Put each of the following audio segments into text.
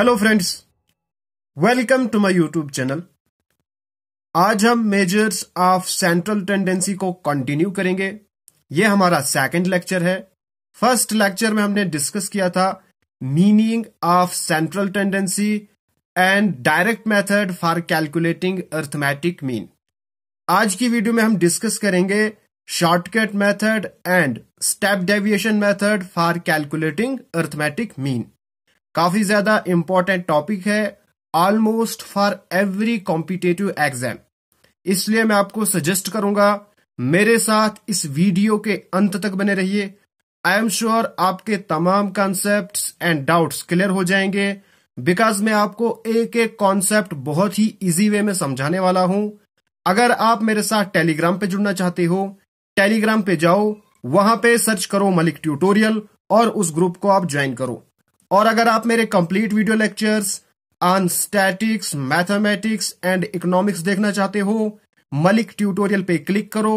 Hello friends welcome to my YouTube channel आज हम measures of central tendency को continue करेंगे ये हमारा सेकंड लेक्चर है फर्स्ट लेक्चर में हमने डिस्कस किया था meaning of central tendency and direct method for calculating arithmetic mean आज की वीडियो में हम डिस्कस करेंगे shortcut method and step deviation method for calculating arithmetic mean काफी ज्यादा इंपॉर्टेंट टॉपिक है almost for every competitive exam इसलिए मैं आपको सजेस्ट करूंगा मेरे साथ इस वीडियो के अंत तक बने रहिए आई एम श्योर आपके तमाम कॉन्सेप्ट एंड डाउट्स क्लियर हो जाएंगे बिकॉज मैं आपको एक एक कॉन्सेप्ट बहुत ही इजी वे में समझाने वाला हूं अगर आप मेरे साथ टेलीग्राम पे जुड़ना चाहते हो टेलीग्राम पे जाओ वहां पे सर्च करो मलिक ट्यूटोरियल और उस ग्रुप को आप ज्वाइन करो और अगर आप मेरे complete video lectures on statistics mathematics and economics देखना चाहते हो मलिक ट्यूटोरियल पे क्लिक करो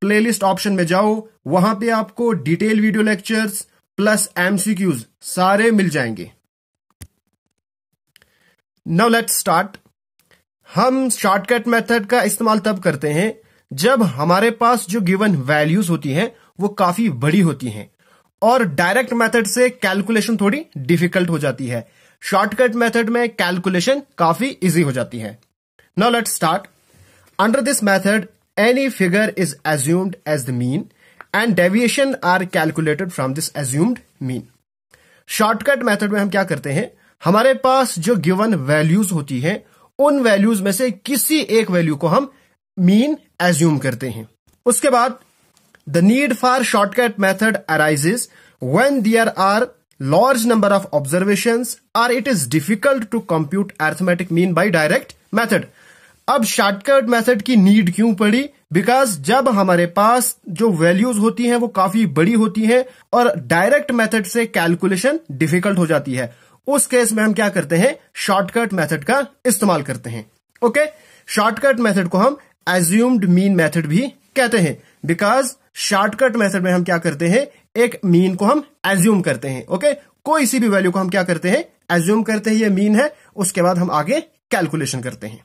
प्लेलिस्ट ऑप्शन में जाओ वहां पे आपको detail video lectures plus MCQs सारे मिल जाएंगे नाउ लेट्स स्टार्ट हम शॉर्टकट मेथड का इस्तेमाल तब करते हैं जब हमारे पास जो गिवन वैल्यूज होती हैं वो काफी बड़ी होती हैं और डायरेक्ट मेथड से कैलकुलेशन थोड़ी डिफिकल्ट हो जाती है शॉर्टकट मेथड में कैलकुलेशन काफी इजी हो जाती है now let start under this method any figure is assumed as the mean and deviation are calculated from this assumed mean shortcut method में हम क्या करते हैं हमारे पास जो गिवन वैल्यूज होती है उन वैल्यूज में से किसी एक वैल्यू को हम मीन एज्यूम करते हैं उसके बाद The need for shortcut method arises when there are large number of observations or it is difficult to compute arithmetic mean by direct method. अब शॉर्टकट मेथड की नीड क्यों पड़ी बिकॉज जब हमारे पास जो वैल्यूज होती हैं वो काफी बड़ी होती हैं और डायरेक्ट मेथड से कैलकुलेशन डिफिकल्ट हो जाती है उस केस में हम क्या करते हैं शॉर्टकट मेथड का इस्तेमाल करते हैं ओके शॉर्टकट मेथड को हम एज्यूम्ड मीन मेथड भी कहते हैं बिकॉज शॉर्टकट मेथड में हम क्या करते हैं एक मीन को हम एज्यूम करते हैं ओके कोई सी भी वैल्यू को हम क्या करते हैं एज्यूम करते हैं ये मीन है उसके बाद हम आगे कैलकुलेशन करते हैं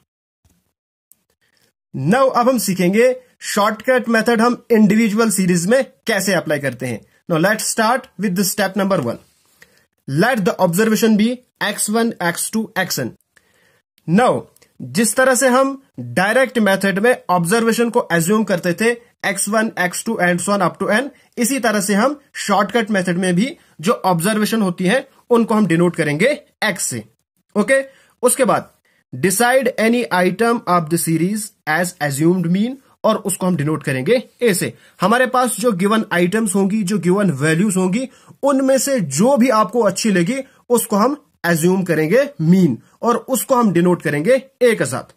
नव अब हम सीखेंगे शॉर्टकट मेथड हम इंडिविजुअल सीरीज में कैसे अप्लाई करते हैं no let start with step number one let the observation be X one X two X N now जिस तरह से हम डायरेक्ट मेथड में ऑब्जर्वेशन को एज्यूम करते थे X one X two and one up to N इसी तरह से हम शॉर्टकट मेथड में भी जो ऑब्जर्वेशन होती है उनको हम डिनोट करेंगे एक्स से ओके okay? उसके बाद decide any item of the series as assumed mean और उसको हम डिनोट करेंगे ए से हमारे पास जो गिवन आइटम्स होंगी जो गिवन वैल्यूज होंगी उनमें से जो भी आपको अच्छी लगी उसको हम एज्यूम करेंगे मीन और उसको हम डिनोट करेंगे ए के साथ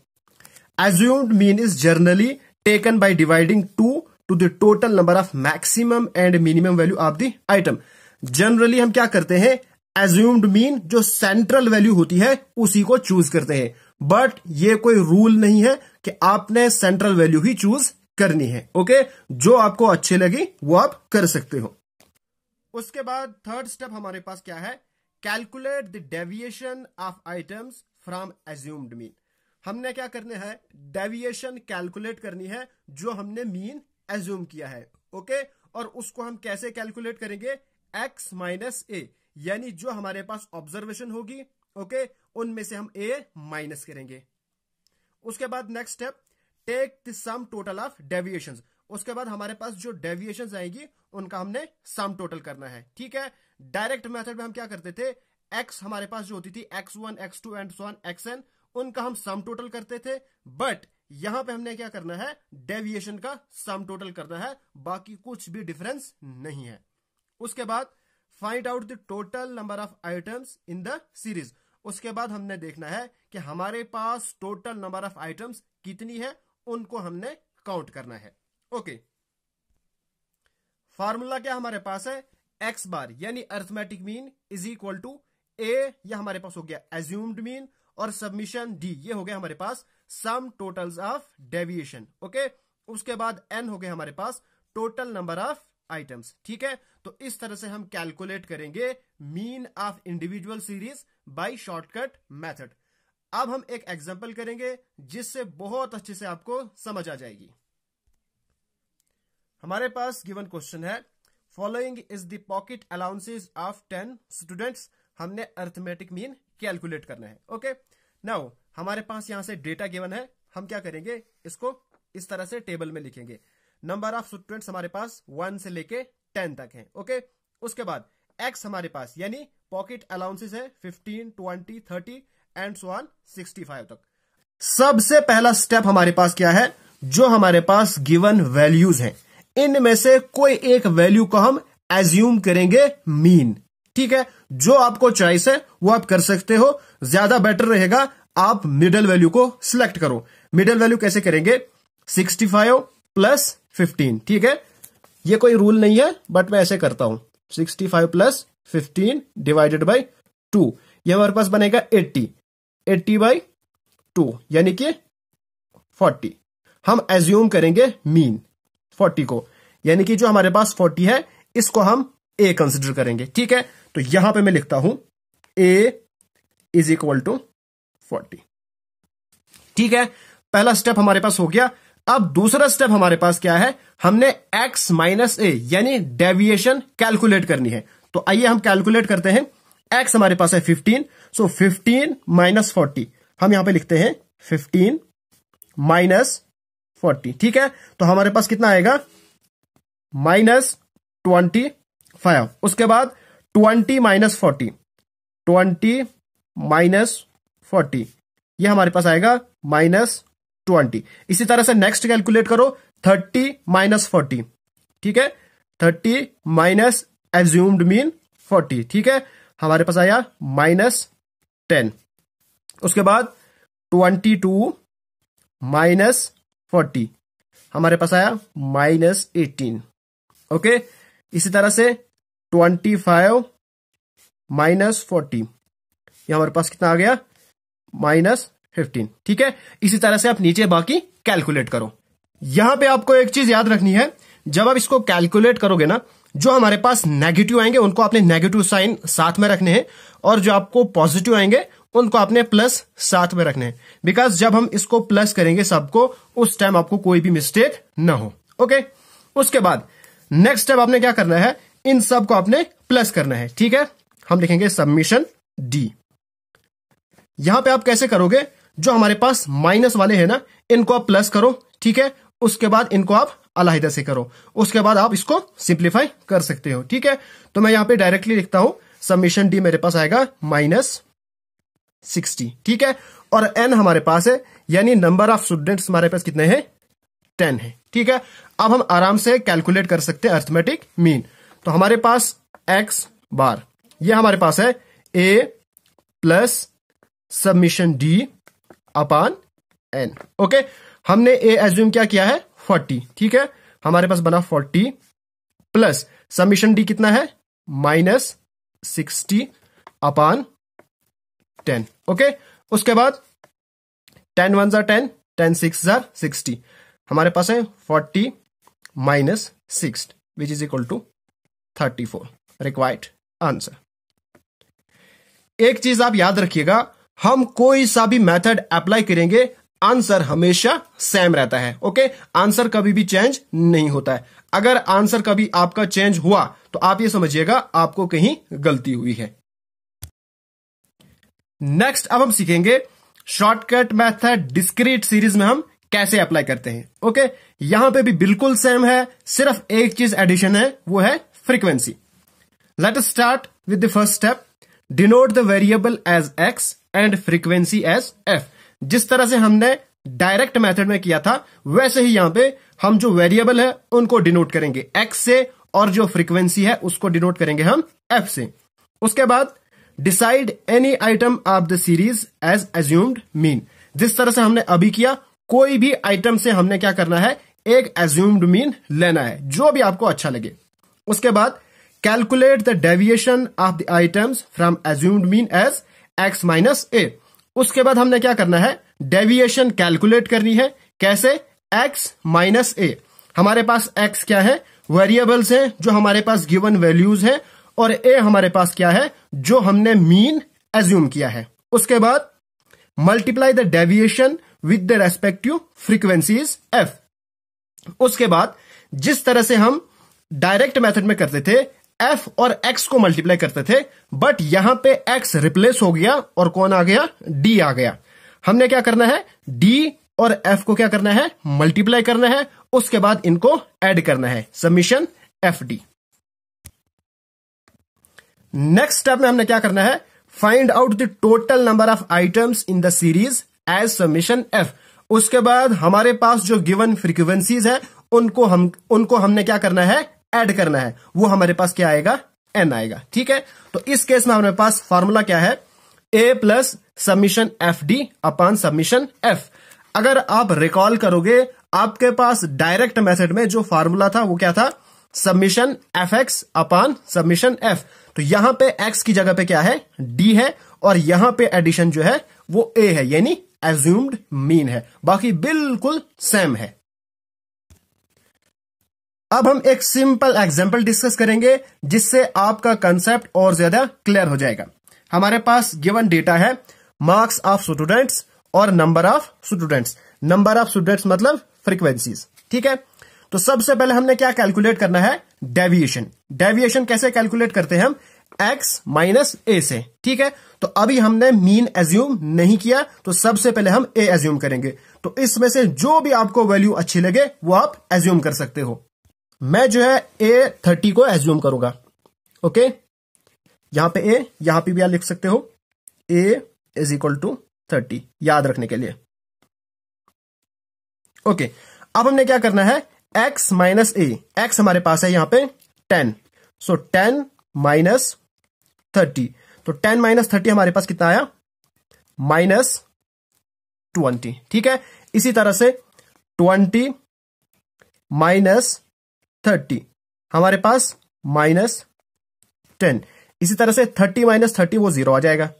assumed mean is generally taken by dividing 2 to the total number of maximum and minimum value of the item. Generally हम क्या करते हैं एज्यूम्ड मीन जो सेंट्रल वैल्यू होती है उसी को चूज करते हैं बट ये कोई रूल नहीं है कि आपने सेंट्रल वैल्यू ही चूज करनी है ओके जो आपको अच्छे लगे वो आप कर सकते हो उसके बाद थर्ड स्टेप हमारे पास क्या है calculate the deviation of items from assumed mean हमने क्या करने है डेविएशन कैलकुलेट करनी है जो हमने मीन एज्यूम किया है ओके और उसको हम कैसे कैलकुलेट करेंगे एक्स माइनस ए यानी जो हमारे पास ऑब्जर्वेशन होगी ओके उनमें से हम ए माइनस करेंगे उसके बाद next step take the sum total of deviations उसके बाद हमारे पास जो डेविएशन आएंगी उनका हमने सम टोटल करना है ठीक है डायरेक्ट मेथड में हम क्या करते थे एक्स हमारे पास जो होती थी X one X two and so N उनका हम सम टोटल करते थे बट यहां पे हमने क्या करना है डेविएशन का सम टोटल करना है बाकी कुछ भी डिफरेंस नहीं है उसके बाद find out the total number of items in the series उसके बाद हमने देखना है कि हमारे पास टोटल नंबर ऑफ आइटम्स कितनी है उनको हमने काउंट करना है ओके फार्मूला क्या हमारे पास है एक्स बार यानी arithmetic mean is equal to A या हमारे पास हो गया एज्यूम्ड मीन और सबमिशन डी ये हो गया हमारे पास sum totals of deviation okay उसके बाद एन हो गया हमारे पास टोटल नंबर ऑफ आइटम्स ठीक है तो इस तरह से हम कैलकुलेट करेंगे mean of individual series by shortcut method अब हम एक एग्जाम्पल करेंगे जिससे बहुत अच्छे से आपको समझ आ जाएगी हमारे पास गिवन क्वेश्चन है following is the pocket allowances of ten students हमने अर्थमेटिक मीन कैलकुलेट करना है ओके नाउ हमारे पास यहां से डेटा गिवन है हम क्या करेंगे इसको इस तरह से टेबल में लिखेंगे नंबर ऑफ स्टूडेंट्स हमारे पास वन से लेके टेन तक है ओके उसके बाद एक्स हमारे पास यानी पॉकेट अलाउंसेस है fifteen twenty thirty and so on sixty five तक सबसे पहला स्टेप हमारे पास क्या है जो हमारे पास गिवन वैल्यूज हैं इनमें से कोई एक वैल्यू को हम एज्यूम करेंगे मीन ठीक है जो आपको चॉइस है वो आप कर सकते हो ज्यादा बेटर रहेगा आप मिडल वैल्यू को सिलेक्ट करो मिडल वैल्यू कैसे करेंगे सिक्सटी फाइव प्लस फिफ्टीन ठीक है ये कोई रूल नहीं है बट मैं ऐसे करता हूं sixty five plus fifteen divided by two ये हमारे पास बनेगा एट्टी एट्टी बाई टू यानी कि फोर्टी हम एज्यूम करेंगे मीन फोर्टी को यानी कि जो हमारे पास फोर्टी है इसको हम ए कंसिडर करेंगे ठीक है तो यहां पे मैं लिखता हूं A is equal to forty ठीक है पहला स्टेप हमारे पास हो गया अब दूसरा स्टेप हमारे पास क्या है हमने x माइनस ए यानी डेविएशन कैलकुलेट करनी है तो आइए हम कैलकुलेट करते हैं x हमारे पास है 15 सो so 15 माइनस फोर्टी हम यहां पे लिखते हैं 15 माइनस फोर्टी ठीक है तो हमारे पास कितना आएगा माइनस ट्वेंटी फाइव उसके बाद twenty minus forty twenty minus forty यह हमारे पास आएगा माइनस ट्वेंटी इसी तरह से नेक्स्ट कैलकुलेट करो थर्टी माइनस फोर्टी ठीक है thirty minus assumed mean forty ठीक है हमारे पास आया माइनस टेन उसके बाद ट्वेंटी टू माइनस फोर्टी हमारे पास आया माइनस एटीन ओके इसी तरह से ट्वेंटी फाइव माइनस फोर्टी ये हमारे पास कितना आ गया माइनस फिफ्टीन ठीक है इसी तरह से आप नीचे बाकी कैलकुलेट करो यहां पे आपको एक चीज याद रखनी है जब आप इसको कैलकुलेट करोगे ना जो हमारे पास नेगेटिव आएंगे उनको आपने नेगेटिव साइन साथ में रखने हैं और जो आपको पॉजिटिव आएंगे उनको आपने प्लस साथ में रखने हैं बिकॉज जब हम इसको प्लस करेंगे सबको उस टाइम आपको कोई भी मिस्टेक ना हो ओके उसके बाद नेक्स्ट स्टेप आपने क्या करना है इन सब को आपने प्लस करना है ठीक है हम लिखेंगे सबमिशन डी यहां पे आप कैसे करोगे जो हमारे पास माइनस वाले हैं ना इनको आप प्लस करो ठीक है उसके बाद इनको आप अलाहिदा से करो उसके बाद आप इसको सिंप्लीफाई कर सकते हो ठीक है तो मैं यहां पे डायरेक्टली लिखता हूं सबमिशन डी मेरे पास आएगा माइनस सिक्सटी ठीक है और एन हमारे पास है यानी नंबर ऑफ स्टूडेंट्स हमारे पास कितने हैं टेन है ठीक है अब हम आराम से कैलकुलेट कर सकते हैं अर्थमेटिक मीन तो हमारे पास एक्स बार ये हमारे पास है A plus submission D upon N okay हमने ए एज्यूम क्या किया है फोर्टी ठीक है हमारे पास बना फोर्टी प्लस सबमिशन डी कितना है minus sixty upon ten okay उसके बाद टेन वन जार टेन टेन सिक्स जार सिक्सटी हमारे पास है forty minus 6 which is equal to 34 required answer एक चीज आप याद रखिएगा हम कोई सा भी मेथड अप्लाई करेंगे आंसर हमेशा सेम रहता है ओके आंसर कभी भी चेंज नहीं होता है अगर आंसर कभी आपका चेंज हुआ तो आप ये समझिएगा आपको कहीं गलती हुई है नेक्स्ट अब हम सीखेंगे शॉर्टकट मेथड डिस्क्रीट सीरीज में हम कैसे अप्लाई करते हैं ओके यहां पे भी बिल्कुल सेम है सिर्फ एक चीज एडिशन है वो है frequency let start with the first step denote the variable as X and frequency as F जिस तरह से हमने डायरेक्ट मेथड में किया था वैसे ही यहां पे हम जो वेरिएबल है उनको डिनोट करेंगे एक्स से और जो फ्रीक्वेंसी है उसको डिनोट करेंगे हम एफ से उसके बाद decide any item of the series as assumed mean जिस तरह से हमने अभी किया कोई भी आइटम से हमने क्या करना है एक एज्यूम्ड मीन लेना है जो भी आपको अच्छा लगे उसके बाद calculate the deviation of the items from assumed mean as X minus A उसके बाद हमने क्या करना है डेविएशन कैलकुलेट करनी है कैसे एक्स माइनस ए हमारे पास एक्स क्या है वेरिएबल्स हैं जो हमारे पास गिवन वैल्यूज हैं और ए हमारे पास क्या है जो हमने मीन एज्यूम किया है उसके बाद multiply the deviation with the respective frequency is F उसके बाद जिस तरह से हम डायरेक्ट मेथड में करते थे एफ और एक्स को मल्टीप्लाई करते थे बट यहां पे एक्स रिप्लेस हो गया और कौन आ गया डी आ गया हमने क्या करना है डी और एफ को क्या करना है मल्टीप्लाई करना है उसके बाद इनको ऐड करना है submission F D next step में हमने क्या करना है find out the total number of items in the series as summation F उसके बाद हमारे पास जो गिवन फ्रीक्वेंसीज है उनको हम उनको हमने क्या करना है एड करना है वो हमारे पास क्या आएगा एन आएगा ठीक है तो इस केस में हमारे पास फॉर्मूला क्या है A plus submission F D upon submission F अगर आप रिकॉल करोगे आपके पास डायरेक्ट मेथड में जो फॉर्मूला था वो क्या था submission F X upon submission F तो यहां पे एक्स की जगह पे क्या है डी है और यहां पे एडिशन जो है वो ए है यानी एज्यूम्ड मीन है बाकी बिल्कुल सेम है अब हम एक सिंपल एग्जाम्पल डिस्कस करेंगे जिससे आपका कंसेप्ट और ज्यादा क्लियर हो जाएगा हमारे पास गिवन डेटा है मार्क्स ऑफ स्टूडेंट्स और number of students number of students मतलब फ्रीक्वेंसीज ठीक है तो सबसे पहले हमने क्या कैलकुलेट करना है डेविएशन डेविएशन कैसे कैलकुलेट करते हैं हम एक्स माइनस ए से ठीक है तो अभी हमने मीन एज्यूम नहीं किया तो सबसे पहले हम ए एज्यूम करेंगे तो इसमें से जो भी आपको वैल्यू अच्छी लगे वो आप एज्यूम कर सकते हो मैं जो है ए थर्टी को एज्यूम करूंगा ओके यहां पे ए यहां पे भी आप लिख सकते हो A is equal to thirty याद रखने के लिए ओके अब हमने क्या करना है एक्स माइनस ए एक्स हमारे पास है यहां पे ten so ten minus thirty तो टेन माइनस थर्टी हमारे पास कितना आया माइनस ट्वेंटी ठीक है इसी तरह से ट्वेंटी माइनस थर्टी हमारे पास माइनस टेन इसी तरह से थर्टी माइनस थर्टी वो जीरो आ जाएगा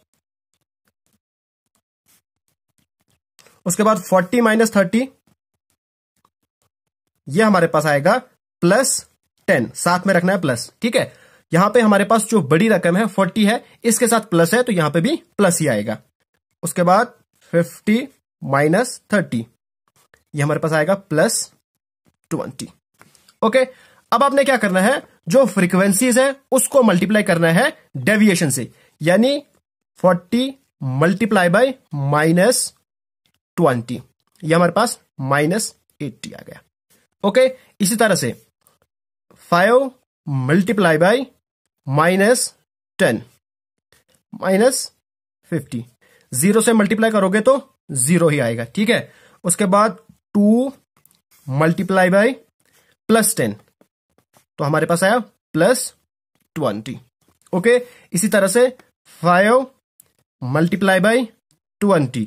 उसके बाद फोर्टी माइनस थर्टी ये हमारे पास आएगा प्लस टेन साथ में रखना है प्लस ठीक है यहां पे हमारे पास जो बड़ी रकम है फोर्टी है इसके साथ प्लस है तो यहां पे भी प्लस ही आएगा उसके बाद फिफ्टी माइनस थर्टी ये हमारे पास आएगा प्लस ट्वेंटी ओके अब आपने क्या करना है जो फ्रीक्वेंसीज है उसको मल्टीप्लाई करना है डेविएशन से यानी forty multiply by minus twenty ये हमारे पास माइनस एट्टी आ गया ओके इसी तरह से five multiply by minus ten minus fifty zero से मल्टीप्लाई करोगे तो जीरो ही आएगा ठीक है उसके बाद two multiply by plus ten तो हमारे पास आया प्लस ट्वेंटी ओके इसी तरह से फाइव मल्टीप्लाई बाय ट्वेंटी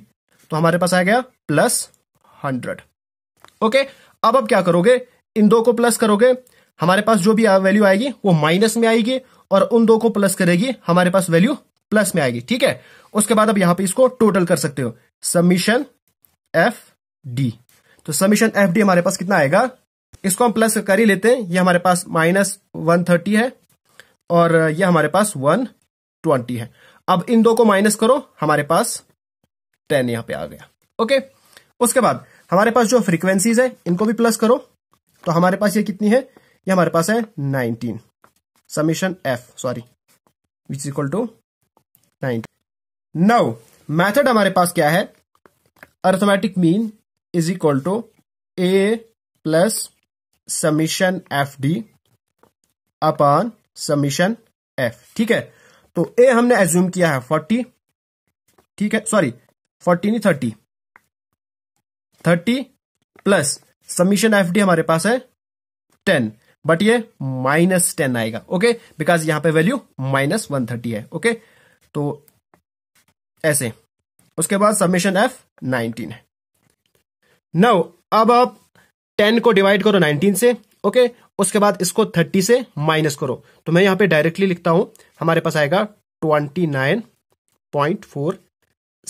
तो हमारे पास आ गया प्लस हंड्रेड ओके अब अब क्या करोगे इन दो को प्लस करोगे हमारे पास जो भी वैल्यू आएगी वो माइनस में आएगी और उन दो को प्लस करेगी हमारे पास वैल्यू प्लस में आएगी ठीक है उसके बाद अब यहां पे इसको टोटल कर सकते हो समीशन एफ डी तो समीशन एफ डी हमारे पास कितना आएगा इसको हम प्लस कर ही लेते हैं ये हमारे पास माइनस वन थर्टी है और ये हमारे पास वन ट्वेंटी है अब इन दो को माइनस करो हमारे पास टेन यहां पे आ गया ओके उसके बाद हमारे पास जो फ्रीक्वेंसीज है इनको भी प्लस करो तो हमारे पास ये कितनी है ये हमारे पास है nineteen summation F sorry which is equal to 90 now method हमारे पास क्या है arithmetic mean is equal to A plus summation F D upon summation F ठीक है तो ए हमने एज्यूम किया है फोर्टी ठीक है सॉरी फोर्टी नहीं thirty thirty plus summation F D हमारे पास है टेन बट ये माइनस टेन आएगा ओके बिकॉज यहां पे वैल्यू माइनस वन थर्टी है ओके तो ऐसे उसके बाद सबमिशन एफ नाइनटीन है नौ अब आप टेन को डिवाइड करो नाइनटीन से ओके उसके बाद इसको थर्टी से माइनस करो तो मैं यहां पे डायरेक्टली लिखता हूं हमारे पास आएगा twenty nine point four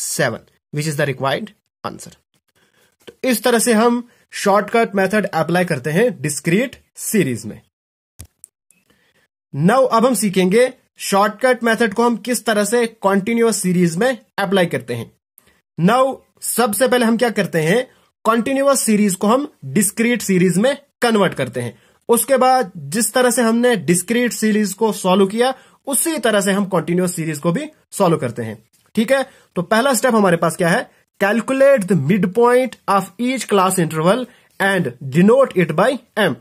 seven which is the required answer तो इस तरह से हम शॉर्टकट मेथड अप्लाई करते हैं डिस्क्रीट सीरीज में नव अब हम सीखेंगे शॉर्टकट मेथड को हम किस तरह से कॉन्टिन्यूस सीरीज में अप्लाई करते हैं नव सबसे पहले हम क्या करते हैं कॉन्टिन्यूस सीरीज को हम डिस्क्रीट सीरीज में कन्वर्ट करते हैं उसके बाद जिस तरह से हमने डिस्क्रीट सीरीज को सॉल्व किया उसी तरह से हम कॉन्टिन्यूस सीरीज को भी सॉल्व करते हैं ठीक है तो पहला स्टेप हमारे पास क्या है Calculate the midpoint of each class interval and denote it by m.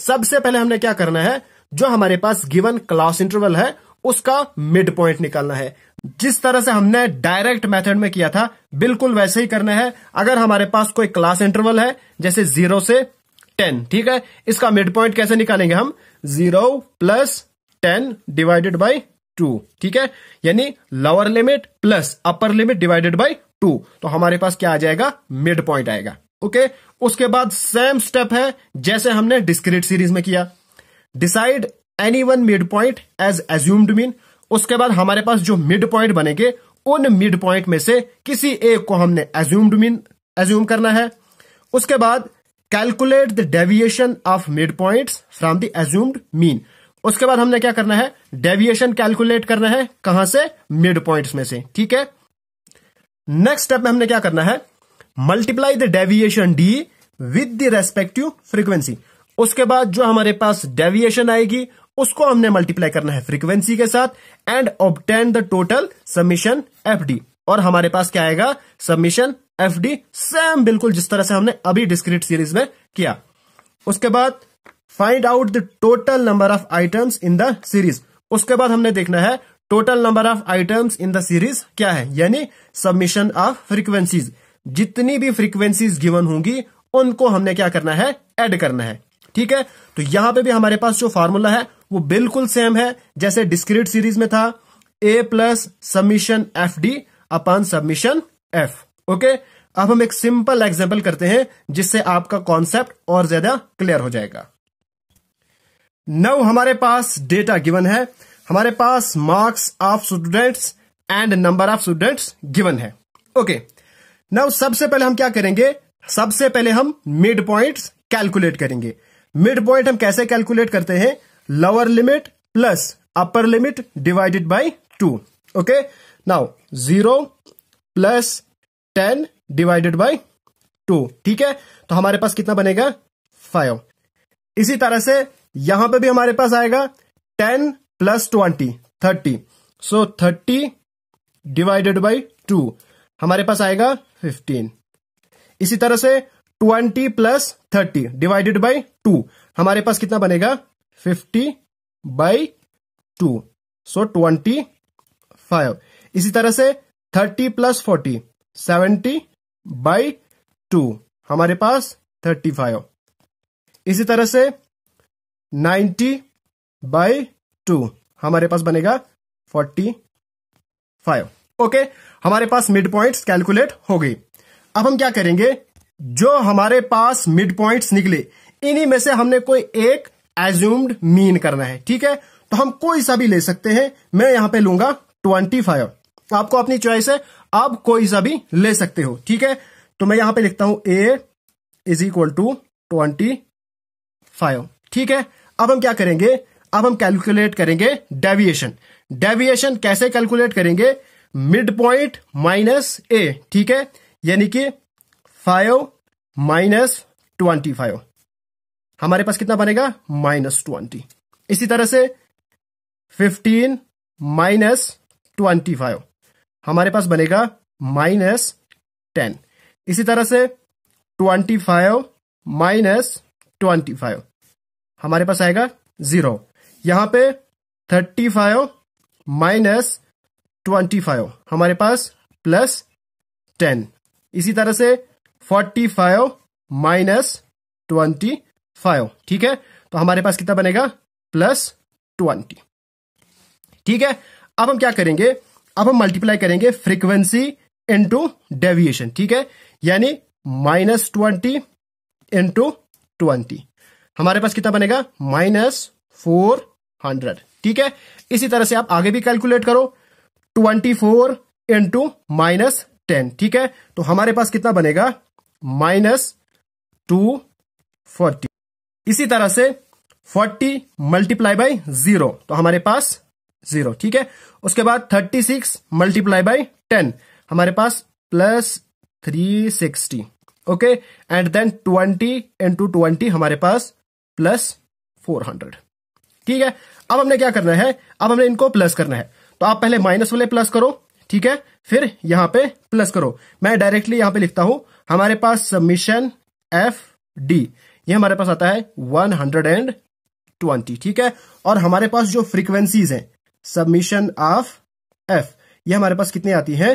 सबसे पहले हमने क्या करना है जो हमारे पास गिवन क्लास इंटरवल है उसका मिड पॉइंट निकालना है जिस तरह से हमने डायरेक्ट मेथड में किया था बिल्कुल वैसे ही करना है अगर हमारे पास कोई क्लास इंटरवल है जैसे जीरो से टेन ठीक है इसका मिड पॉइंट कैसे निकालेंगे हम zero plus ten divided by two ठीक है यानी lower limit plus upper limit divided by two तो हमारे पास क्या आ जाएगा मिड पॉइंट आएगा ओके उसके बाद सेम स्टेप है जैसे हमने डिस्क्रीट सीरीज में किया decide any one mid point as assumed mean उसके बाद हमारे पास जो मिड पॉइंट बनेंगे उन मिड पॉइंट में से किसी एक को हमने एज्यूम्ड मीन एज्यूम करना है उसके बाद calculate the deviation of mid point from the assumed mean उसके बाद हमने क्या करना है डेविएशन कैलकुलेट करना है कहां से मिड पॉइंट्स में से ठीक है नेक्स्ट स्टेप में हमने क्या करना है multiply the deviation D with the respective frequency उसके बाद जो हमारे पास डेविएशन आएगी उसको हमने मल्टीप्लाई करना है फ्रीक्वेंसी के साथ and obtain the total submission F D और हमारे पास क्या आएगा सबमिशन एफ डी सेम बिल्कुल जिस तरह से हमने अभी डिस्क्रिट सीरीज में किया उसके बाद find out the total number of items in the series उसके बाद हमने देखना है total number of items in the series क्या है यानी सबमिशन ऑफ फ्रीक्वेंसीज जितनी भी फ्रीक्वेंसीज गिवन होंगी उनको हमने क्या करना है एड करना है ठीक है तो यहां पे भी हमारे पास जो फॉर्मूला है वो बिल्कुल सेम है जैसे डिस्क्रीट सीरीज में था A plus submission F D upon submission F okay अब हम एक सिंपल एग्जाम्पल करते हैं जिससे आपका कॉन्सेप्ट और ज्यादा क्लियर हो जाएगा नव हमारे पास डेटा गिवन है हमारे पास marks of students and number of students given है ओके okay. नाउ सबसे पहले हम क्या करेंगे सबसे पहले हम मिड पॉइंट कैलकुलेट करेंगे मिड पॉइंट हम कैसे कैलकुलेट करते हैं lower limit plus upper limit divided by two okay now zero plus ten divided by two ठीक है तो हमारे पास कितना बनेगा फाइव इसी तरह से यहां पे भी हमारे पास आएगा ten plus twenty thirty so thirty divided by two हमारे पास आएगा फिफ्टीन इसी तरह से twenty plus thirty divided by two हमारे पास कितना बनेगा fifty by two so twenty five इसी तरह से thirty plus forty seventy by two हमारे पास थर्टी फाइव इसी तरह से नाइन्टी बाई टू हमारे पास बनेगा फोर्टी फाइव ओके हमारे पास मिड पॉइंट्स कैलकुलेट हो गई अब हम क्या करेंगे जो हमारे पास मिड पॉइंट्स निकले इन्हीं में से हमने कोई एक एज्यूम्ड मीन करना है ठीक है तो हम कोई सा भी ले सकते हैं मैं यहां पे लूंगा ट्वेंटी फाइव आपको अपनी चॉइस है आप कोई सा भी ले सकते हो ठीक है तो मैं यहां पे लिखता हूं A is equal to twenty five ठीक है अब हम क्या करेंगे अब हम कैलकुलेट करेंगे डेविएशन डेविएशन कैसे कैलकुलेट करेंगे मिड पॉइंट माइनस ए ठीक है यानी कि फाइव माइनस ट्वेंटी फाइव हमारे पास कितना बनेगा माइनस ट्वेंटी इसी तरह से फिफ्टीन माइनस ट्वेंटी फाइव हमारे पास बनेगा माइनस टेन इसी तरह से twenty five minus twenty five हमारे पास आएगा जीरो यहां पे thirty five minus twenty five हमारे पास प्लस टेन इसी तरह से forty five minus twenty five ठीक है तो हमारे पास कितना बनेगा प्लस ट्वेंटी ठीक है अब हम क्या करेंगे अब हम मल्टीप्लाई करेंगे फ्रीक्वेंसी इंटू डेविएशन ठीक है यानी माइनस ट्वेंटी इंटू ट्वेंटी हमारे पास कितना बनेगा माइनस फोर हंड्रेड ठीक है इसी तरह से आप आगे भी कैलकुलेट करो twenty four into minus ten ठीक है तो हमारे पास कितना बनेगा माइनस टू फोर्टी इसी तरह से फोर्टी मल्टीप्लाई बाई जीरो तो हमारे पास जीरो ठीक है उसके बाद thirty six multiply by ten हमारे पास plus three sixty okay and then twenty into twenty हमारे पास प्लस फोर हंड्रेड ठीक है अब हमने क्या करना है अब हमने इनको प्लस करना है तो आप पहले माइनस वाले प्लस करो ठीक है फिर यहां पे प्लस करो मैं डायरेक्टली यहां पे लिखता हूं हमारे पास सबमिशन एफ डी ये हमारे पास आता है वन हंड्रेड एंड ट्वेंटी ठीक है और हमारे पास जो फ्रीक्वेंसीज हैं सबमिशन ऑफ एफ ये हमारे पास कितनी आती है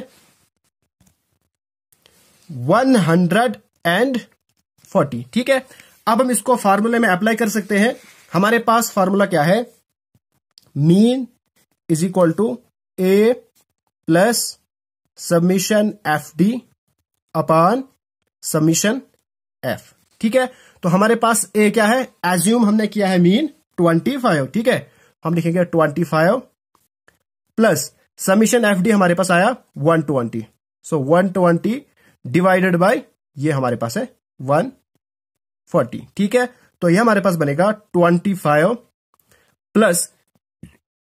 वन हंड्रेड एंड फोर्टी ठीक है अब हम इसको फार्मूले में अप्लाई कर सकते हैं हमारे पास फॉर्मूला क्या है mean is equal to A plus submission F D upon submission F ठीक है तो हमारे पास ए क्या है एज्यूम हमने किया है मीन ट्वेंटी फाइव ठीक है हम लिखेंगे twenty five plus summation F D हमारे पास आया one twenty so one twenty divided by ये हमारे पास है वन फोर्टी ठीक है तो ये हमारे पास बनेगा ट्वेंटी फाइव प्लस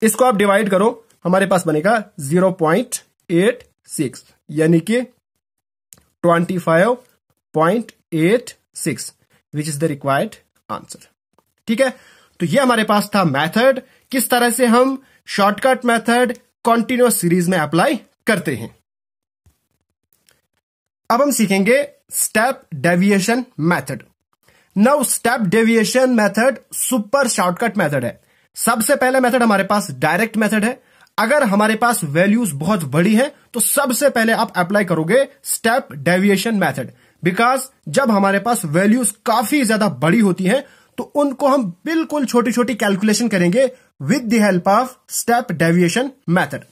इसको आप डिवाइड करो हमारे पास बनेगा जीरो पॉइंट एट सिक्स यानी कि twenty five point eight six which is the required answer ठीक है तो ये हमारे पास था मेथड किस तरह से हम शॉर्टकट मेथड कॉन्टिन्यूस सीरीज में अप्लाई करते हैं अब हम सीखेंगे step deviation method now step deviation method super shortcut method है सबसे पहले मेथड हमारे पास डायरेक्ट मेथड है अगर हमारे पास वैल्यूज बहुत बड़ी है तो सबसे पहले आप अप्लाई करोगे स्टेप डेविएशन मेथड बिकॉज जब हमारे पास वैल्यूज काफी ज्यादा बड़ी होती है तो उनको हम बिल्कुल छोटी छोटी कैलकुलेशन करेंगे with the help of step deviation method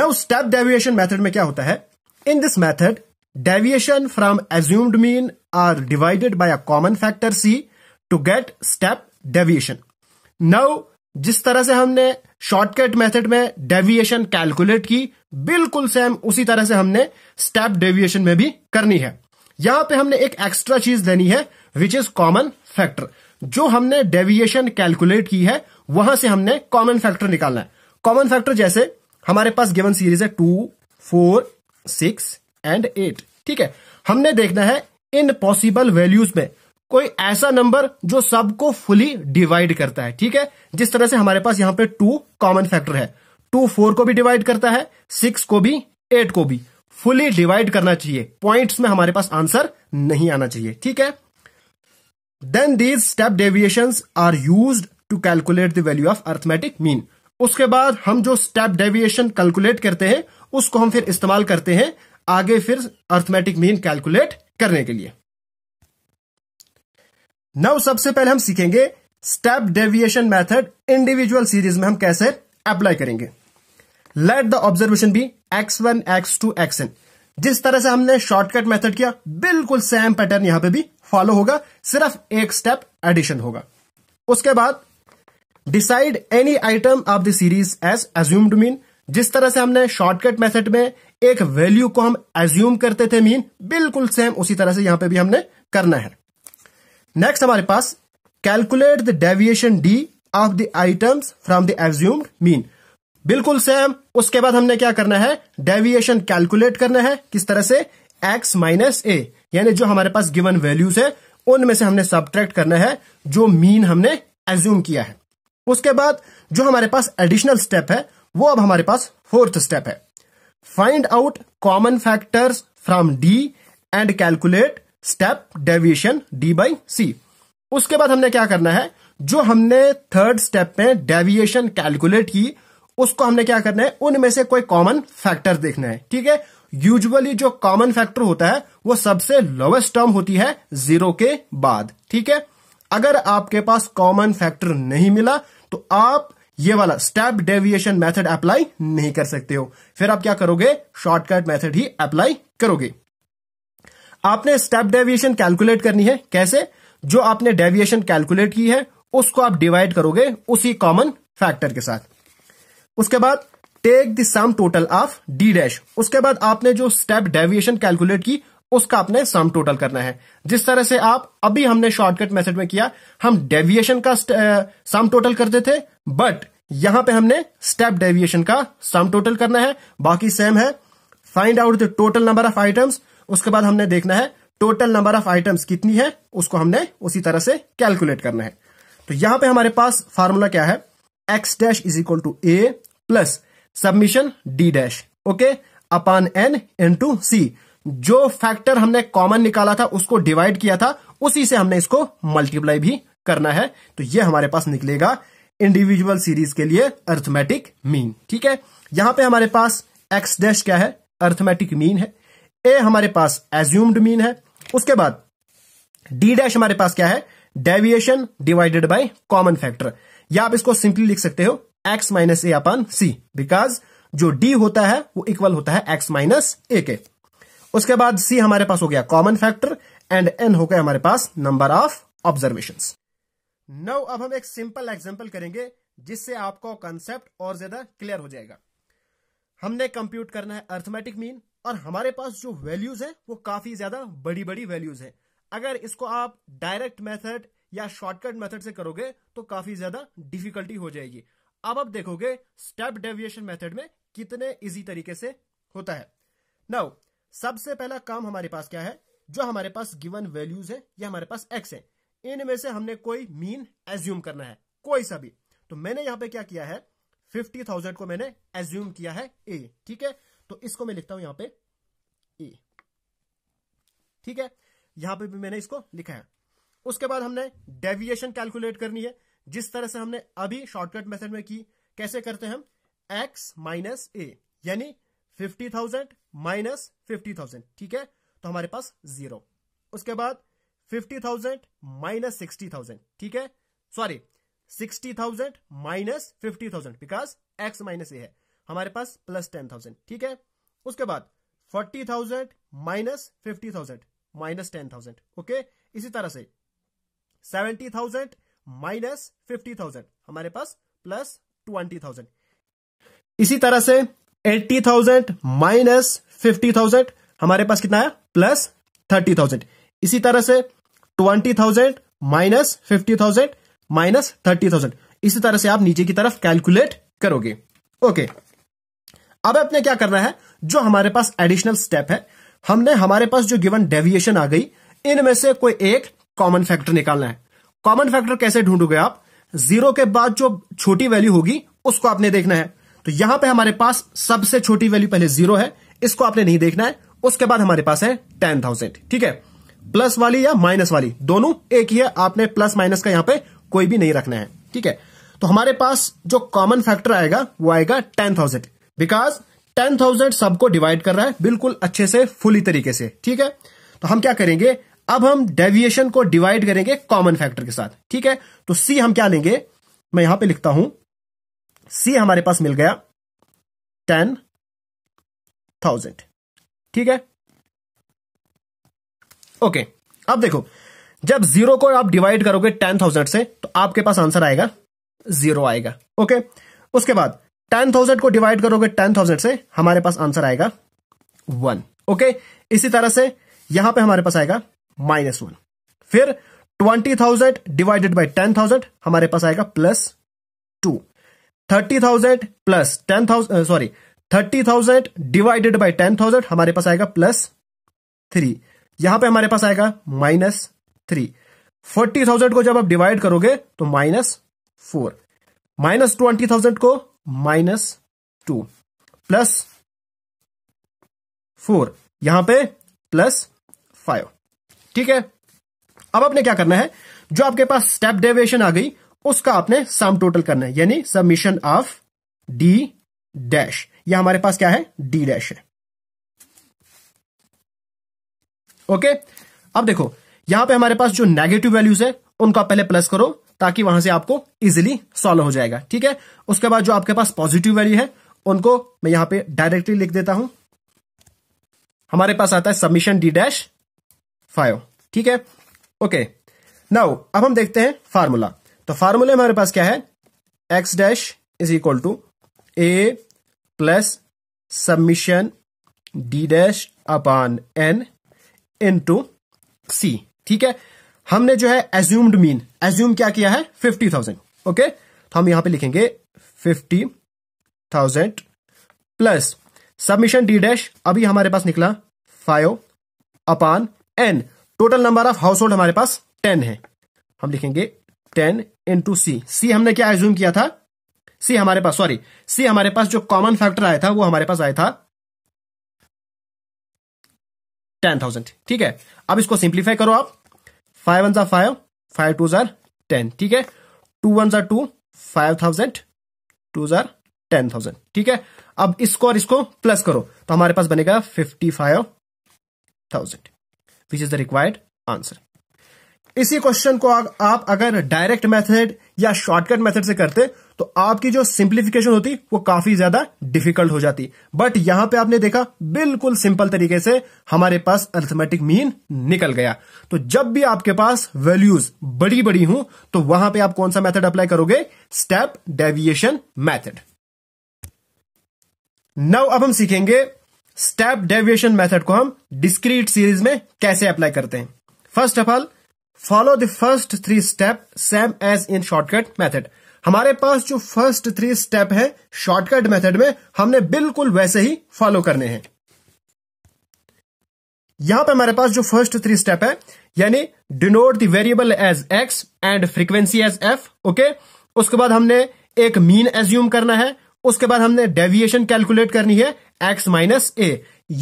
now step deviation method में क्या होता है in this method Deviation from assumed mean are divided by a common factor C to get step deviation. Now, जिस तरह से हमने shortcut method में deviation calculate की बिल्कुल सेम उसी तरह से हमने स्टेप डेविएशन में भी करनी है यहां पे हमने एक एक्स्ट्रा चीज लेनी है विच इज कॉमन फैक्टर जो हमने डेविएशन कैलकुलेट की है वहां से हमने कॉमन फैक्टर निकालना है कॉमन फैक्टर जैसे हमारे पास गिवन सीरीज है two four six and eight ठीक है हमने देखना है इन पॉसिबल वैल्यूज में कोई ऐसा नंबर जो सबको फुली डिवाइड करता है ठीक है जिस तरह से हमारे पास यहाँ पे टू कॉमन फैक्टर है टू फोर को भी डिवाइड करता है सिक्स को भी एट को भी फुली डिवाइड करना चाहिए पॉइंट्स में हमारे पास आंसर नहीं आना चाहिए ठीक है then these step deviation are use to calculate the value of arithmetic mean उसके बाद हम जो स्टेप डेविएशन कैलकुलेट करते हैं उसको हम फिर इस्तेमाल करते हैं आगे फिर अर्थमेटिक मीन कैलकुलेट करने के लिए नव सबसे पहले हम सीखेंगे step deviation method individual series में हम कैसे अप्लाई करेंगे let the observation be X one X two X N जिस तरह से हमने शॉर्टकट मेथड किया बिल्कुल सेम पैटर्न यहां पे भी फॉलो होगा सिर्फ एक स्टेप एडिशन होगा उसके बाद decide any item of the series as assumed mean जिस तरह से हमने शॉर्टकट मेथड में एक वैल्यू को हम एज्यूम करते थे मीन बिल्कुल सेम उसी तरह से यहां पे भी हमने करना है नेक्स्ट हमारे पास calculate the deviation D of the items from the assumed mean बिल्कुल सेम उसके बाद हमने क्या करना है डेविएशन कैलकुलेट करना है किस तरह से एक्स माइनस ए यानी जो हमारे पास गिवन वैल्यूज है उनमें से हमने सब्ट्रैक्ट करना है जो मीन हमने एज्यूम किया है उसके बाद जो हमारे पास एडिशनल स्टेप है वो अब हमारे पास फोर्थ स्टेप है find out common factors from D and calculate step deviation D by C उसके बाद हमने क्या करना है जो हमने थर्ड स्टेप में डेविएशन कैलकुलेट की उसको हमने क्या करना है उनमें से कोई कॉमन फैक्टर देखना है ठीक है यूजुअली जो कॉमन फैक्टर होता है वो सबसे लोवेस्ट टर्म होती है जीरो के बाद ठीक है अगर आपके पास कॉमन फैक्टर नहीं मिला तो आप ये वाला स्टेप डेविएशन मेथड अप्लाई नहीं कर सकते हो फिर आप क्या करोगे शॉर्टकट मेथड ही अप्लाई करोगे आपने स्टेप डेविएशन कैलकुलेट करनी है कैसे जो आपने डेविएशन कैलकुलेट की है उसको आप डिवाइड करोगे उसी कॉमन फैक्टर के साथ उसके बाद take the sum total of D dash उसके बाद आपने जो स्टेप डेविएशन कैलकुलेट की उसका आपने सम टोटल करना है जिस तरह से आप अभी हमने शॉर्टकट मेथड में किया हम डेविएशन का सम टोटल करते थे बट यहां पे हमने स्टेप डेविएशन का सम टोटल करना है बाकी सेम है find out the total number of items उसके बाद हमने देखना है टोटल नंबर ऑफ आइटम्स कितनी है उसको हमने उसी तरह से कैलकुलेट करना है तो यहां पे हमारे पास फार्मूला क्या है X dash is equal to A plus submission D dash okay upon N into C जो फैक्टर हमने कॉमन निकाला था उसको डिवाइड किया था उसी से हमने इसको मल्टीप्लाई भी करना है तो ये हमारे पास निकलेगा इंडिविजुअल सीरीज के लिए अर्थमेटिक मीन ठीक है यहां पे हमारे पास एक्स डैश क्या है अर्थमेटिक मीन है ए हमारे पास एज्यूम्ड मीन है उसके बाद डी डैश हमारे पास क्या है deviation divided by common factor या आप इसको सिंपली लिख सकते हो X minus A upon C because जो डी होता है वो इक्वल होता है एक्स माइनस ए के उसके बाद सी हमारे पास हो गया कॉमन फैक्टर एंड एन हो गया हमारे पास नंबर ऑफ ऑब्जर्वेशन नौ अब हम एक सिंपल एग्जाम्पल करेंगे जिससे आपको कॉन्सेप्ट और ज्यादा क्लियर हो जाएगा हमने कंप्यूट करना है अर्थमेटिक मीन और हमारे पास जो वैल्यूज है वो काफी ज्यादा बड़ी बड़ी वैल्यूज है अगर इसको आप डायरेक्ट मेथड या शॉर्टकट मेथड से करोगे तो काफी ज्यादा डिफिकल्टी हो जाएगी अब आप देखोगे स्टेप डेविएशन मेथड में कितने इजी तरीके से होता है नाउ सबसे पहला काम हमारे पास क्या है जो हमारे पास गिवन वैल्यूज है या हमारे पास एक्स है इनमें से हमने कोई मीन एज्यूम करना है कोई सा भी तो मैंने यहां पे क्या किया है फिफ्टी थाउजेंड को मैंने एज्यूम किया है ए ठीक है तो इसको मैं लिखता हूं यहां पे ए ठीक है यहां पे भी मैंने इसको लिखा है उसके बाद हमने डेविएशन कैलकुलेट करनी है जिस तरह से हमने अभी शॉर्टकट मेथड में की कैसे करते हैं हम एक्स माइनस ए यानी fifty thousand minus fifty thousand ठीक है तो हमारे पास जीरो उसके बाद fifty thousand minus sixty thousand ठीक है sorry sixty thousand minus fifty thousand because X minus A है हमारे पास प्लस टेन थाउजेंड ठीक है उसके बाद forty thousand minus fifty thousand minus ten thousand okay इसी तरह से seventy thousand minus fifty thousand हमारे पास प्लस ट्वेंटी थाउजेंड इसी तरह से eighty thousand minus fifty thousand हमारे पास कितना आया प्लस थर्टी थाउजेंड इसी तरह से twenty thousand minus fifty thousand minus thirty thousand इसी तरह से आप नीचे की तरफ कैलकुलेट करोगे ओके अब आपने क्या करना है जो हमारे पास एडिशनल स्टेप है हमने हमारे पास जो गिवन डेविएशन आ गई इनमें से कोई एक कॉमन फैक्टर निकालना है कॉमन फैक्टर कैसे ढूंढोगे आप जीरो के बाद जो छोटी वैल्यू होगी उसको आपने देखना है तो यहां पे हमारे पास सबसे छोटी वैल्यू पहले जीरो है इसको आपने नहीं देखना है उसके बाद हमारे पास है टेन थाउजेंड ठीक है प्लस वाली या माइनस वाली दोनों एक ही है आपने प्लस माइनस का यहां पे कोई भी नहीं रखना है ठीक है तो हमारे पास जो कॉमन फैक्टर आएगा वो आएगा ten thousand because ten thousand सबको डिवाइड कर रहा है बिल्कुल अच्छे से फुली तरीके से ठीक है तो हम क्या करेंगे अब हम डेविएशन को डिवाइड करेंगे कॉमन फैक्टर के साथ ठीक है तो सी हम क्या लेंगे मैं यहां पे लिखता हूं सी हमारे पास मिल गया टेन थाउजेंड ठीक है ओके अब देखो जब जीरो को आप डिवाइड करोगे टेन थाउजेंड से तो आपके पास आंसर आएगा जीरो आएगा ओके उसके बाद टेन थाउजेंड को डिवाइड करोगे टेन थाउजेंड से हमारे पास आंसर आएगा वन ओके इसी तरह से यहां पे हमारे पास आएगा माइनस वन फिर twenty thousand divided by ten thousand हमारे पास आएगा plus two thirty thousand plus ten thousand sorry thirty thousand divided by ten thousand हमारे पास आएगा प्लस थ्री यहां पे हमारे पास आएगा माइनस थ्री फोर्टी थाउजेंड को जब आप डिवाइड करोगे तो minus four minus twenty thousand को माइनस टू प्लस फोर यहां पे प्लस फाइव ठीक है अब आपने क्या करना है जो आपके पास स्टेप डेविएशन आ गई उसका आपने सम टोटल करना है यानी सबमिशन ऑफ डी डैश या हमारे पास क्या है डी डैश है ओके अब देखो यहां पे हमारे पास जो नेगेटिव वैल्यूज है उनका पहले प्लस करो ताकि वहां से आपको इजिली सॉल्व हो जाएगा ठीक है उसके बाद जो आपके पास पॉजिटिव वैल्यू है उनको मैं यहां पे डायरेक्टली लिख देता हूं हमारे पास आता है सबमिशन डी डैश फाइव ठीक है ओके नाउ अब हम देखते हैं फार्मूला तो फार्मूले हमारे पास क्या है X dash is equal to A plus submission D dash upon N into सी ठीक है हमने जो है एज्यूम्ड मीन एज्यूम क्या किया है फिफ्टी थाउजेंड ओके तो हम यहां पे लिखेंगे fifty thousand plus submission D dash अभी हमारे पास निकला five upon N total number of household हमारे पास टेन है हम लिखेंगे टेन इंटू सी सी हमने क्या एज्यूम किया था सी हमारे पास सॉरी सी हमारे पास जो कॉमन फैक्टर आया था वो हमारे पास आया था टेन थाउजेंड ठीक है अब इसको सिंप्लीफाई करो आप फाइव वन जार फाइव फाइव टू जार टेन ठीक है टू वन जार टू फाइव थाउजेंड टू जार टेन थाउजेंड ठीक है अब इसको और इसको प्लस करो तो हमारे पास बनेगा fifty five thousand which is the required answer इसी क्वेश्चन को आप अगर डायरेक्ट मेथड या शॉर्टकट मेथड से करते तो आपकी जो सिंप्लीफिकेशन होती वो काफी ज्यादा डिफिकल्ट हो जाती बट यहां पे आपने देखा बिल्कुल सिंपल तरीके से हमारे पास अर्थमेटिक मीन निकल गया तो जब भी आपके पास वैल्यूज बड़ी बड़ी हूं तो वहां पे आप कौन सा मेथड अप्लाई करोगे स्टेप डेविएशन मैथड नव अब हम सीखेंगे स्टेप डेविएशन मेथड को हम डिस्क्रीट सीरीज में कैसे अप्लाई करते हैं first of all follow the first three step same as in shortcut method हमारे पास जो फर्स्ट थ्री स्टेप है शॉर्टकट मेथड में हमने बिल्कुल वैसे ही फॉलो करने हैं यहां पे हमारे पास जो फर्स्ट थ्री स्टेप है यानी denote the variable as X and frequency as F okay उसके बाद हमने एक मीन एज्यूम करना है उसके बाद हमने डेविएशन कैलकुलेट करनी है एक्स माइनस ए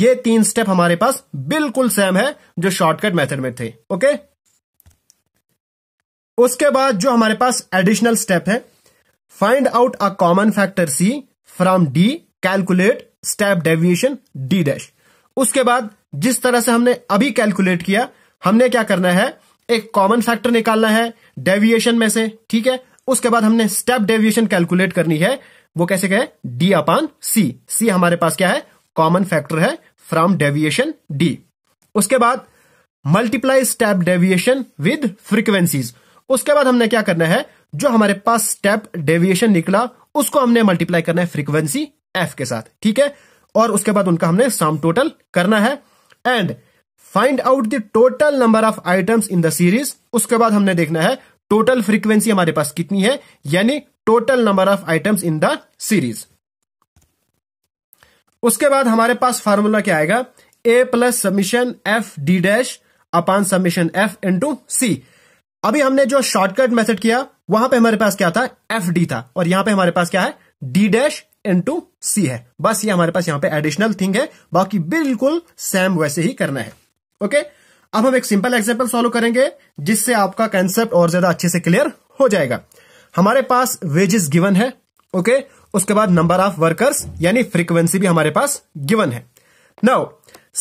ये तीन स्टेप हमारे पास बिल्कुल सेम है जो शॉर्टकट मेथड में थे ओके okay? उसके बाद जो हमारे पास एडिशनल स्टेप है find out a common factor C from D calculate step deviation D dash उसके बाद जिस तरह से हमने अभी कैलकुलेट किया हमने क्या करना है एक कॉमन फैक्टर निकालना है डेविएशन में से ठीक है उसके बाद हमने स्टेप डेविएशन कैलकुलेट करनी है वो कैसे कहे डी अपान सी सी हमारे पास क्या है कॉमन फैक्टर है फ्रॉम डेविएशन डी उसके बाद multiply step deviation with frequencies उसके बाद हमने क्या करना है जो हमारे पास स्टेप डेविएशन निकला उसको हमने मल्टीप्लाई करना है फ्रीक्वेंसी एफ के साथ ठीक है और उसके बाद उनका हमने साम टोटल करना है and find out the total number of items in the series उसके बाद हमने देखना है टोटल फ्रीक्वेंसी हमारे पास कितनी है यानी total number of items in the series उसके बाद हमारे पास फार्मूला क्या आएगा A plus submission F D dash upon submission F into C अभी हमने जो शॉर्टकट मेथड किया वहां पे हमारे पास क्या था एफ डी था और यहां पे हमारे पास क्या है डी डैश इंटू सी है बस ये हमारे पास यहां पे एडिशनल थिंग है बाकी बिल्कुल सेम वैसे ही करना है ओके अब हम एक सिंपल एग्जाम्पल सॉल्व करेंगे जिससे आपका कंसेप्ट और ज्यादा अच्छे से क्लियर हो जाएगा हमारे पास वेजेस गिवन है ओके उसके बाद नंबर ऑफ वर्कर्स यानी फ्रीक्वेंसी भी हमारे पास गिवन है नौ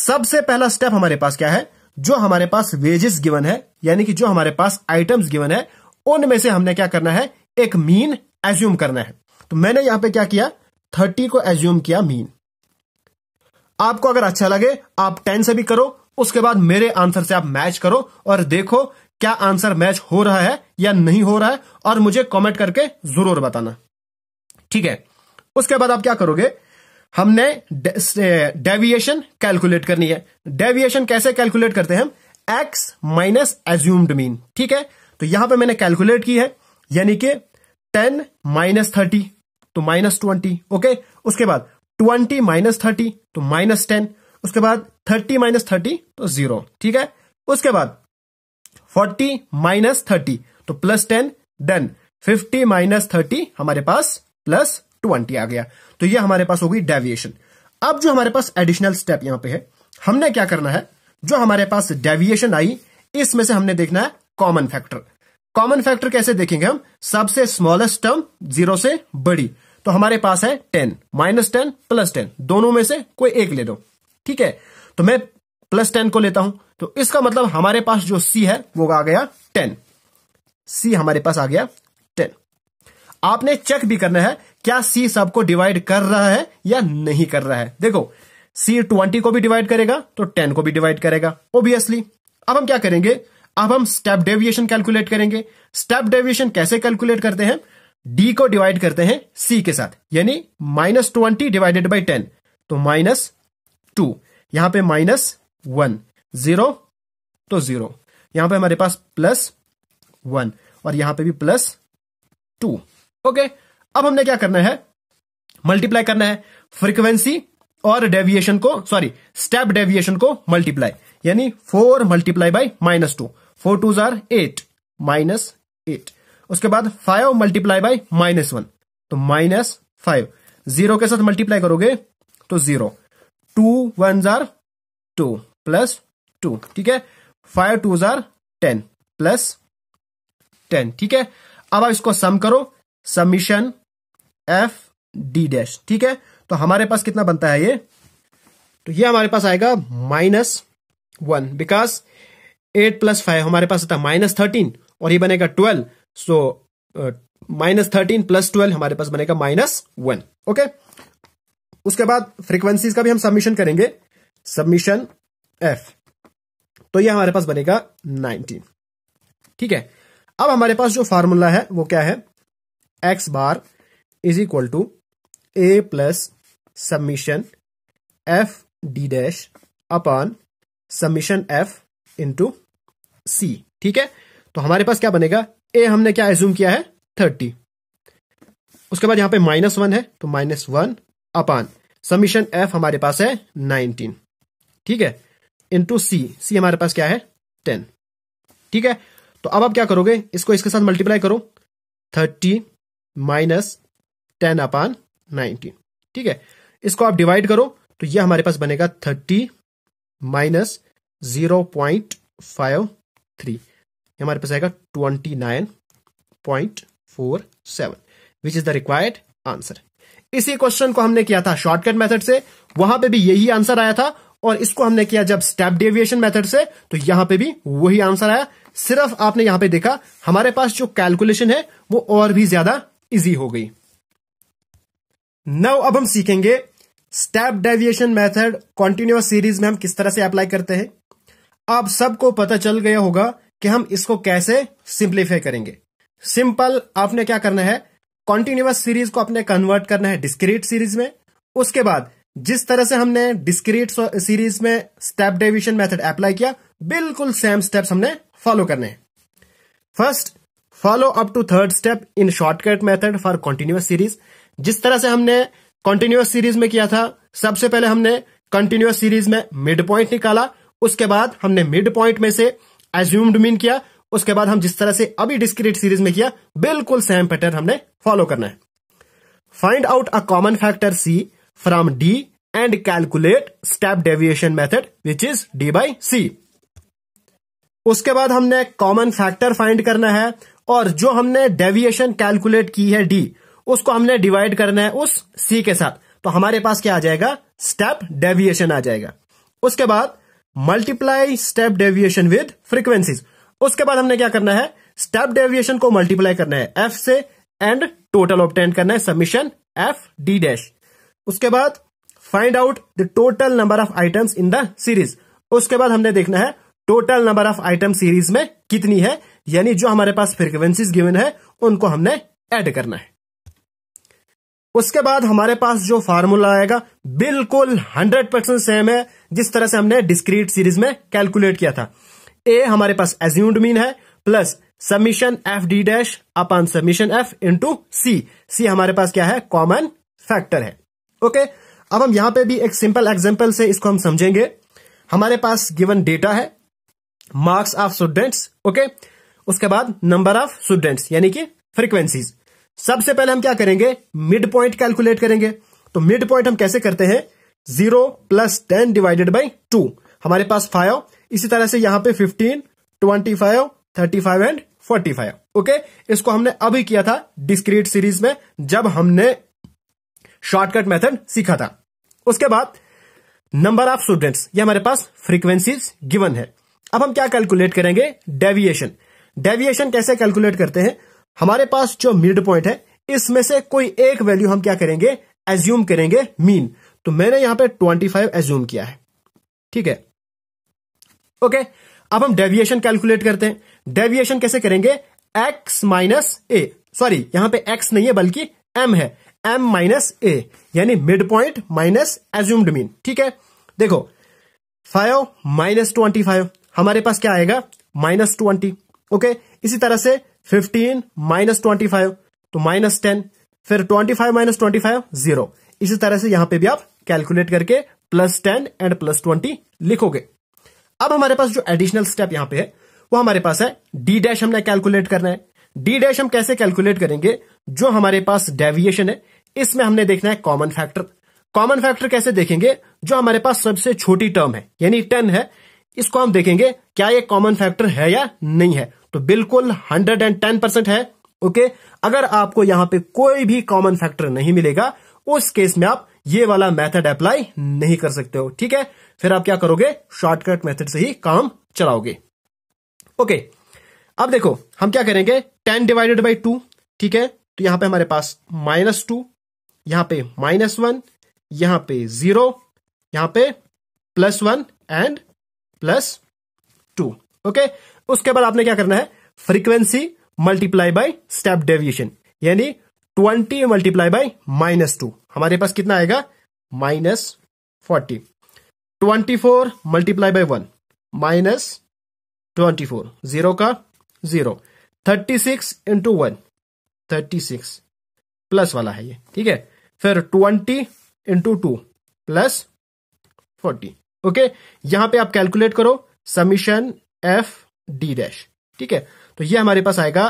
सबसे पहला स्टेप हमारे पास क्या है जो हमारे पास वेजेस गिवन है यानी कि जो हमारे पास आइटम्स गिवन है उनमें से हमने क्या करना है एक मीन एज्यूम करना है तो मैंने यहां पे क्या किया थर्टी को एज्यूम किया मीन आपको अगर अच्छा लगे आप टेन से भी करो उसके बाद मेरे आंसर से आप मैच करो और देखो क्या आंसर मैच हो रहा है या नहीं हो रहा है और मुझे कॉमेंट करके जरूर बताना ठीक है उसके बाद आप क्या करोगे हमने डेविएशन कैलकुलेट करनी है डेविएशन कैसे कैलकुलेट करते हैं हम एक्स माइनस एज्यूम्ड मीन ठीक है तो यहां पे मैंने कैलकुलेट की है यानी कि टेन माइनस थर्टी तो माइनस ट्वेंटी ओके उसके बाद ट्वेंटी माइनस थर्टी तो माइनस टेन उसके बाद थर्टी माइनस थर्टी तो जीरो ठीक है उसके बाद फोर्टी माइनस थर्टी तो plus ten then fifty minus thirty हमारे पास प्लस ट्वेंटी आ गया तो ये हमारे पास हो गई डेविएशन अब जो हमारे पास एडिशनल स्टेप यहां पे है हमने क्या करना है जो हमारे पास डेविएशन आई इसमें से हमने देखना है कॉमन फैक्टर कॉमन फैक्टर कैसे देखेंगे हम सबसे स्मॉलेस्ट टर्म जीरो से बड़ी तो हमारे पास है ten minus ten plus ten दोनों में से कोई एक ले दो ठीक है तो मैं प्लस टेन को लेता हूं तो इसका मतलब हमारे पास जो सी है वो आ गया टेन सी हमारे पास आ गया आपने चेक भी करना है क्या सी सबको डिवाइड कर रहा है या नहीं कर रहा है देखो सी ट्वेंटी को भी डिवाइड करेगा तो टेन को भी डिवाइड करेगा ओबियसली अब हम क्या करेंगे अब हम स्टेप डेविएशन कैलकुलेट करेंगे स्टेप डेविएशन कैसे कैलकुलेट करते हैं डी को डिवाइड करते हैं सी के साथ यानी minus twenty divided by ten तो माइनस टू यहां पे माइनस वन जीरो तो जीरो यहां पे हमारे पास प्लस वन और यहां पे भी प्लस टू ओके अब हमने क्या करना है मल्टीप्लाई करना है फ्रीक्वेंसी और डेविएशन को सॉरी स्टेप डेविएशन को मल्टीप्लाई यानी four multiply by minus two four two जार एट माइनस एट उसके बाद five multiply by minus one तो माइनस फाइव जीरो के साथ मल्टीप्लाई करोगे तो जीरो टू वन जार टू प्लस टू ठीक है फाइव टू जार टेन प्लस टेन ठीक है अब आप इसको सम करो समीशन एफ डी डैश ठीक है तो हमारे पास कितना बनता है ये तो ये हमारे पास आएगा minus one because eight plus five हमारे पास होता है माइनस थर्टीन और ये बनेगा twelve so minus thirteen plus twelve हमारे पास बनेगा माइनस वन ओके उसके बाद फ्रीक्वेंसीज का भी हम सबमिशन करेंगे सबमिशन एफ तो ये हमारे पास बनेगा नाइनटीन ठीक है अब हमारे पास जो फार्मूला है वो क्या है X bar is equal to A plus submission F D dash upon submission F into C ठीक है तो हमारे पास क्या बनेगा ए हमने क्या एज्यूम किया है थर्टी उसके बाद यहां पे माइनस वन है तो minus one upon summation F हमारे पास है नाइनटीन ठीक है इंटू सी सी हमारे पास क्या है टेन ठीक है तो अब आप क्या करोगे इसको इसके साथ मल्टीप्लाई करो thirty minus ten upon nineteen ठीक है इसको आप डिवाइड करो तो ये हमारे पास बनेगा thirty minus zero point five three हमारे पास आएगा twenty nine point four seven which is the required answer इसी क्वेश्चन को हमने किया था शॉर्टकट मेथड से वहां पे भी यही आंसर आया था और इसको हमने किया जब स्टेप डेविएशन मेथड से तो यहां पे भी वही आंसर आया सिर्फ आपने यहां पे देखा हमारे पास जो कैलकुलेशन है वो और भी ज्यादा इजी हो गई नाउ अब हम सीखेंगे step deviation method continuous series में हम किस तरह से अप्लाई करते हैं आप सबको पता चल गया होगा कि हम इसको कैसे सिंप्लीफाई करेंगे सिंपल आपने क्या करना है कॉन्टिन्यूस सीरीज को अपने कन्वर्ट करना है डिस्क्रीट सीरीज में उसके बाद जिस तरह से हमने डिस्क्रीट सीरीज में स्टेप डेविएशन मेथड अप्लाई किया बिल्कुल सेम स्टेप्स हमने फॉलो करने हैं first follow up to third step in shortcut method for continuous series जिस तरह से हमने कॉन्टिन्यूस सीरीज में किया था सबसे पहले हमने कंटिन्यूस सीरीज में मिड पॉइंट निकाला उसके बाद हमने मिड पॉइंट में से एज्यूम्ड मीन किया उसके बाद हम जिस तरह से अभी डिस्क्रीट सीरीज में किया बिल्कुल सेम पैटर्न हमने फॉलो करना है find out a common factor C from D and calculate step deviation method which is D by C उसके बाद हमने कॉमन फैक्टर फाइंड करना है और जो हमने डेविएशन कैलकुलेट की है डी उसको हमने डिवाइड करना है उस सी के साथ तो हमारे पास क्या आ जाएगा स्टेप डेविएशन आ जाएगा उसके बाद multiply step deviation with frequencies उसके बाद हमने क्या करना है स्टेप डेविएशन को मल्टीप्लाई करना है एफ से एंड टोटल ऑप्टेंट करना है सबमिशन एफ डी डैश उसके बाद find out the total number of items in the series उसके बाद हमने देखना है total number of item series में कितनी है यानी जो हमारे पास फ्रिक्वेंसी गिवन है उनको हमने ऐड करना है उसके बाद हमारे पास जो फार्मूला आएगा बिल्कुल 100 परसेंट सेम है जिस तरह से हमने डिस्क्रीट सीरीज में कैलकुलेट किया था ए हमारे पास एज्यूम्ड मीन है plus submission F D dash upon summation F into C C हमारे पास क्या है कॉमन फैक्टर है ओके okay? अब हम यहां पे भी एक सिंपल एग्जांपल से इसको हम समझेंगे हमारे पास गिवन डेटा है मार्क्स ऑफ स्टूडेंट्स ओके उसके बाद नंबर ऑफ स्टूडेंट्स यानी कि फ्रीक्वेंसीज सबसे पहले हम क्या करेंगे मिड पॉइंट कैलकुलेट करेंगे तो मिड पॉइंट हम कैसे करते हैं zero plus ten divided by two हमारे पास फाइव इसी तरह से यहां पे fifteen twenty five thirty five and forty five okay इसको हमने अभी किया था डिस्क्रीट सीरीज में जब हमने शॉर्टकट मेथड सीखा था उसके बाद नंबर ऑफ स्टूडेंट्स ये हमारे पास फ्रीक्वेंसीज गिवन है अब हम क्या कैलकुलेट करेंगे डेविएशन डेविएशन कैसे कैलकुलेट करते हैं हमारे पास जो मिड पॉइंट है इसमें से कोई एक वैल्यू हम क्या करेंगे एज्यूम करेंगे मीन तो मैंने यहां पे 25 एज्यूम किया है ठीक है ओके अब हम डेविएशन कैलकुलेट करते हैं डेविएशन कैसे करेंगे एक्स माइनस ए सॉरी यहां पे एक्स नहीं है बल्कि एम है एम माइनस ए यानी mid point minus assumed mean ठीक है देखो फाइव माइनस ट्वेंटी फाइव हमारे पास क्या आएगा माइनस ट्वेंटी ओके इसी तरह से फिफ्टीन माइनस ट्वेंटी फाइव तो माइनस टेन फिर twenty five minus twenty five zero इसी तरह से यहां पे भी आप कैलकुलेट करके plus ten and plus twenty लिखोगे अब हमारे पास जो एडिशनल स्टेप यहां पे है वो हमारे पास है डी डैश हमने कैलकुलेट करना है डी डैश हम कैसे कैलकुलेट करेंगे जो हमारे पास डेविएशन है इसमें हमने देखना है कॉमन फैक्टर कॉमन फैक्टर कैसे देखेंगे जो हमारे पास सबसे छोटी टर्म है यानी टेन है इसको हम देखेंगे क्या ये कॉमन फैक्टर है या नहीं है तो बिल्कुल हंड्रेड एंड टेन परसेंट है ओके अगर आपको यहां पे कोई भी कॉमन फैक्टर नहीं मिलेगा उस केस में आप ये वाला मेथड अप्लाई नहीं कर सकते हो ठीक है फिर आप क्या करोगे शॉर्टकट मेथड से ही काम चलाओगे ओके अब देखो हम क्या करेंगे टेन डिवाइडेड बाई टू ठीक है तो यहां पे हमारे पास माइनस टू यहां पे माइनस वन यहां पे जीरो यहां पे plus one and plus two okay उसके बाद आपने क्या करना है frequency multiply by step deviation यानी twenty multiply by minus two हमारे पास कितना आएगा minus forty twenty four multiply by one minus twenty four zero का zero thirty six into one thirty six plus वाला है ये ठीक है फिर twenty into two plus forty okay यहां पे आप कैलकुलेट करो समीशन एफ डी डैश ठीक है तो ये हमारे पास आएगा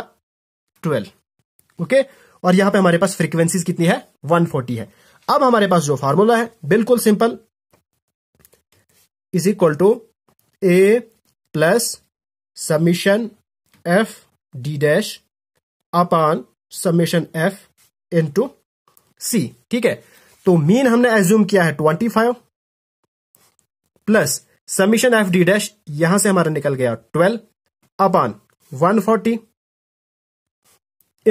ट्वेल्व ओके और यहां पे हमारे पास फ्रीक्वेंसीज कितनी है 140 है अब हमारे पास जो फार्मूला है बिल्कुल simple is equal to A plus summation F D dash upon summation f to सी ठीक है तो मीन हमने एज्यूम किया है 25 plus summation F D dash यहां से हमारा निकल गया twelve upon one forty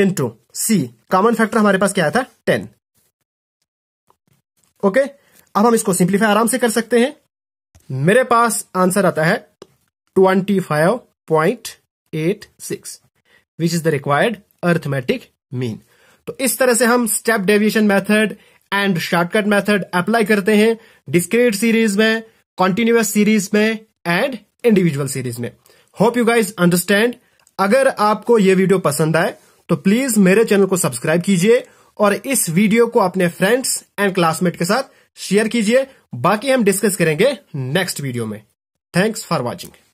into c common factor हमारे पास क्या था टेन ओके अब हम इसको सिंप्लीफाई आराम से कर सकते हैं मेरे पास आंसर आता है twenty five point eight six which is the required arithmetic mean तो इस तरह से हम step deviation method and shortcut method apply करते हैं डिस्क्रीट सीरीज में कॉन्टिन्यूस सीरीज में एंड इंडिविजुअल सीरीज में होप यू गाइज अंडरस्टैंड अगर आपको ये वीडियो पसंद आए तो प्लीज मेरे चैनल को सब्सक्राइब कीजिए और इस वीडियो को अपने फ्रेंड्स एंड क्लासमेट के साथ शेयर कीजिए बाकी हम डिस्कस करेंगे नेक्स्ट वीडियो में थैंक्स फॉर वॉचिंग